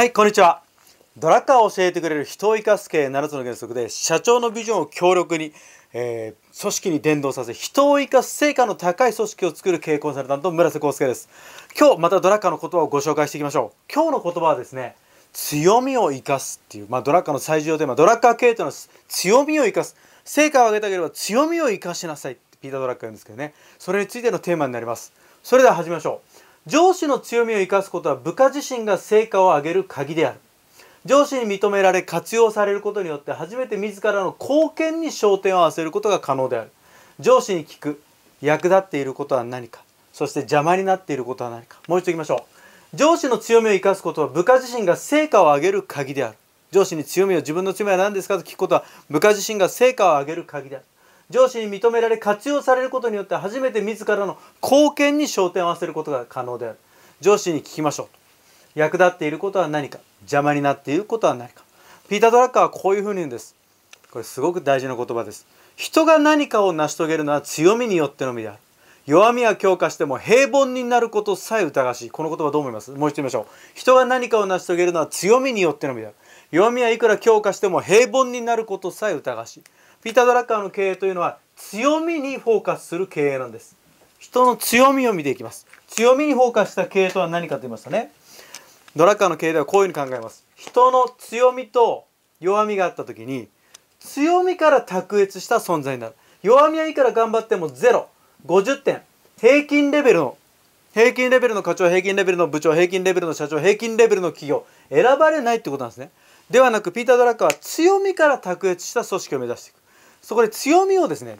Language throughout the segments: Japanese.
はいこんにちはドラッカーを教えてくれる人を生かす系7つの原則で社長のビジョンを強力に、えー、組織に伝導させ人を生かす成果の高い組織を作る傾向コンサルタ村瀬康介です今日またドラッカーの言葉をご紹介していきましょう今日の言葉はですね強みを生かすっていう、まあ、ドラッカーの最重要テーマドラッカー経営との強みを生かす成果を上げたければ強みを生かしなさいってピーター・ドラッカー言うんですけどねそれについてのテーマになりますそれでは始めましょう上司の強みを生かすことは部下自身が成果を上げる鍵である上司に認められ活用されることによって初めて自らの貢献に焦点を合わせることが可能である上司に聞く役立っていることは何かそして邪魔になっていることは何かもう一度いきましょう上司の強みを生かすことは部下自身が成果を上げる鍵である上司に強みを自分の強みは何ですかと聞くことは部下自身が成果を上げる鍵である上司に認められ活用されることによって初めて自らの貢献に焦点を合わせることが可能である上司に聞きましょう役立っていることは何か邪魔になっていることは何かピーター・ドラッカーはこういうふうに言うんですこれすごく大事な言葉です人が何かを成し遂げるのは強みによってのみである弱みは強化しても平凡になることさえ疑わしいこの言葉どう思いますもう一度いましょう人が何かを成し遂げるのは強みによってのみである弱みはいくら強化しても平凡になることさえ疑わしいピーター・ドラッカーの経営というのは強みにフォーカスする経営なんです人の強みを見ていきます強みにフォーカスした経営とは何かと言いましたねドラッカーの経営ではこういうふうに考えます人の強みと弱みがあった時に強みから卓越した存在になる弱みはいくら頑張っても050点平均レベルの平均レベルの課長平均レベルの部長平均レベルの社長平均レベルの企業選ばれないってことなんですねではなくピーター・ドラッカーは強みから卓越した組織を目指していくそこで強みをですね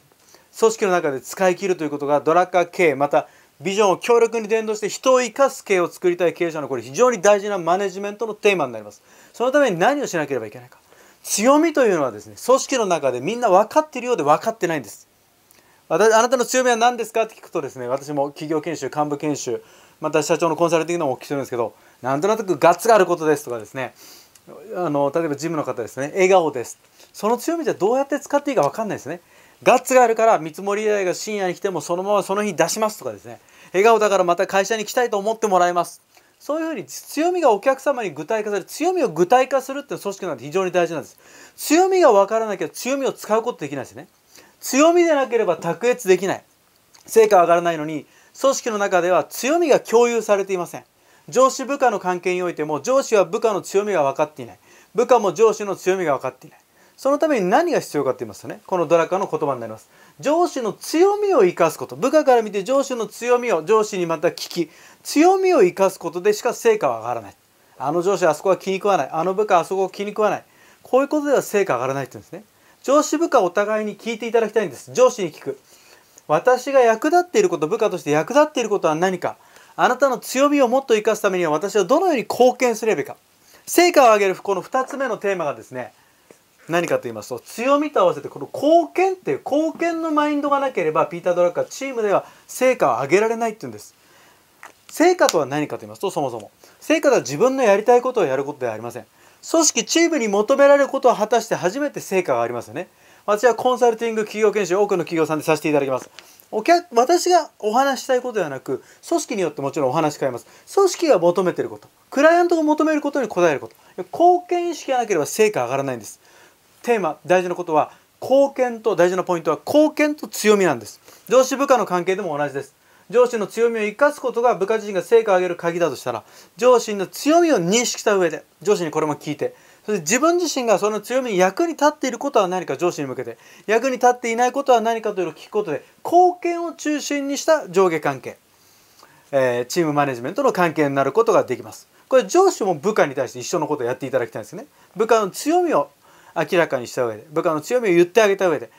組織の中で使い切るということがドラッカー系またビジョンを強力に伝導して人を生かす系を作りたい経営者のこれ非常に大事なマネジメントのテーマになりますそのために何をしなければいけないか強みというのはですね組織の中でみんな分かっているようで分かってないんです私あなたの強みは何ですかって聞くとですね私も企業研修幹部研修また社長のコンサルティングのもお聞きするんですけどなんとなくガッツがあることですとかですねあの例えばジムの方ですね笑顔ですその強みじゃどうやって使っていいか分かんないですねガッツがあるから見積もり依頼が深夜に来てもそのままその日出しますとかですね笑顔だからまた会社に来たいと思ってもらえますそういうふうに強みがお客様に具体化される強みを具体化するっていう組織なんて非常に大事なんです強みが分からなきゃ強みを使うことできないですね強みでなければ卓越できない成果上がらないのに組織の中では強みが共有されていません上司部下の関係においても上司は部下の強みが分かっていない部下も上司の強みが分かっていないそのために何が必要かと言いますとねこのドラカの言葉になります上司の強みを生かすこと部下から見て上司の強みを上司にまた聞き強みを生かすことでしか成果は上がらないあの上司あそこは気に食わないあの部下あそこは気に食わないこういうことでは成果上がらないというんですね上司部下お互いに聞いていただきたいんです上司に聞く私が役立っていること部下として役立っていることは何かあなたの強みをもっと生かすためには私はどのように貢献すればいいか成果を上げるこの2つ目のテーマがですね何かと言いますと強みと合わせてこの貢献っていう貢献のマインドがなければピーター・ドラッカーチームでは成果を上げられないっていうんです成果とは何かと言いますとそもそも成果とは自分のやりたいことをやることではありません組織チームに求められることを果たして初めて成果がありますよね私はコンサルティング企業研修多くの企業さんでさせていただきますお客私がお話したいことではなく組織によってもちろんお話変えます組織が求めてることクライアントが求めることに応えること貢献意識がなければ成果上がらないんですテーマ大事なことは貢献と大事なポイントは貢献と強みなんです上司部下の関係でも同じです上司の強みを生かすことが部下自身が成果を上げる鍵だとしたら上司の強みを認識した上で上司にこれも聞いてそて自分自身がその強みに役に立っていることは何か上司に向けて役に立っていないことは何かというのを聞くことで貢献を中心にした上下関係、えー、チームマネジメントの関係になることができますこれ上司も部下に対して一緒のことをやっていただきたいんですね部下の強みを明らかにした上で部下の強みを言ってあげた上で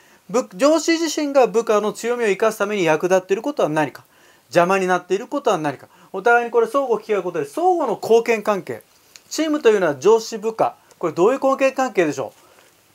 上司自身が部下の強みを生かすために役立っていることは何か邪魔になっていることは何かお互いにこれ相互を聞き合うことで相互の貢献関係チームというのは上司部下これどういう貢献関係でしょう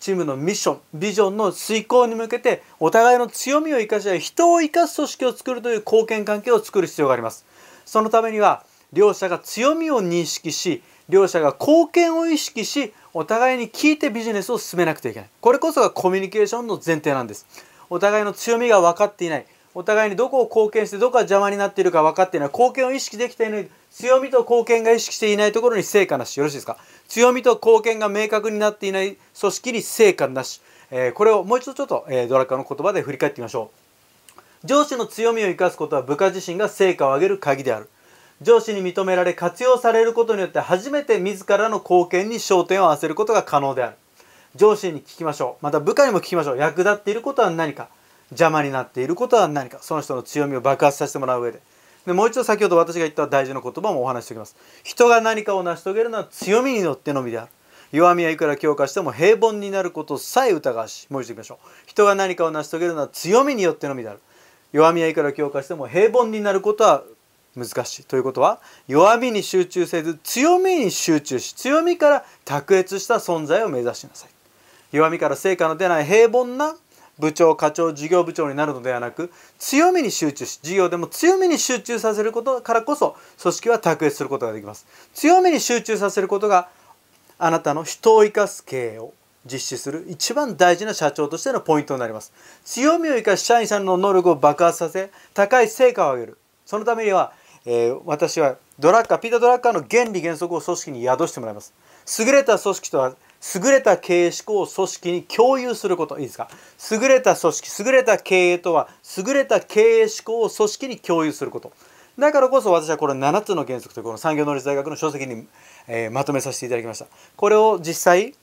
チームのミッションビジョンの遂行に向けてお互いの強みを生かし合い人を生かす組織を作るという貢献関係を作る必要がありますそのためには両者が強みを認識し両者が貢献を意識しお互いに聞いてビジネスを進めなくてはいけないこれこそがコミュニケーションの前提なんですお互いの強みが分かっていないお互いにどこを貢献してどこが邪魔になっているか分かっていない貢献を意識できていない強みと貢献が意識していないところに成果なしよろしいですか強みと貢献が明確になっていない組織に成果なし、えー、これをもう一度ちょっと、えー、ドラッカーの言葉で振り返ってみましょう上司の強みを生かすことは部下自身が成果を上げる鍵である上司に認められ活用されることによって初めて自らの貢献に焦点を合わせることが可能である上司に聞きましょうまた部下にも聞きましょう役立っていることは何か邪魔になっていることは何かその人の強みを爆発させてもらう上ででもう一度先ほど私が言った大事な言葉もお話ししておきます人が何かを成し遂げるのは強みによってのみである弱みはいくら強化しても平凡になることさえ疑わしもう一度言いましょう人が何かを成し遂げるのは強みによってのみである弱みはいくら強化しても平凡になることは難しいということは弱みに集中せず強みに集中し強みから卓越した存在を目指しなさい弱みから成果の出ない平凡な部長課長事業部長になるのではなく強みに集中し事業でも強みに集中させることからこそ組織は卓越することができます強みに集中させることがあなたの人を生かす経営を実施する一番大事な社長としてのポイントになります強みを生かし社員さんの能力を爆発させ高い成果を上げるそのためには、えー、私はドラッカーピーター・ドラッカーの原理原則を組織に宿してもらいます優れた組織とは優れた経営思考を組織に共有することいいですか優れた組織優れた経営とは優れた経営思考を組織に共有することだからこそ私はこの7つの原則というこの産業能力大学の書籍に、えー、まとめさせていただきましたこれを実際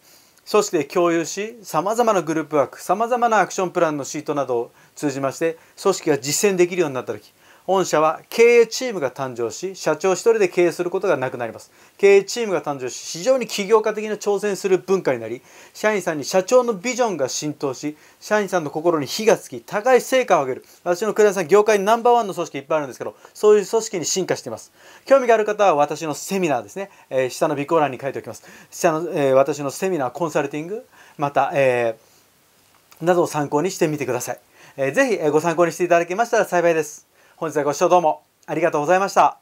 組織で共有しさまざまなグループワークさまざまなアクションプランのシートなどを通じまして組織が実践できるようになった時御社は経営チームが誕生し社長一人で経営することがなくなります経営チームが誕生し非常に起業家的な挑戦する文化になり社員さんに社長のビジョンが浸透し社員さんの心に火がつき高い成果を上げる私の倉田さん業界ナンバーワンの組織いっぱいあるんですけどそういう組織に進化しています興味がある方は私のセミナーですね、えー、下の備考欄に書いておきます下の、えー、私のセミナーコンサルティングまた、えー、などを参考にしてみてください、えー、ぜひご参考にしていただけましたら幸いです本日はご視聴どうもありがとうございました。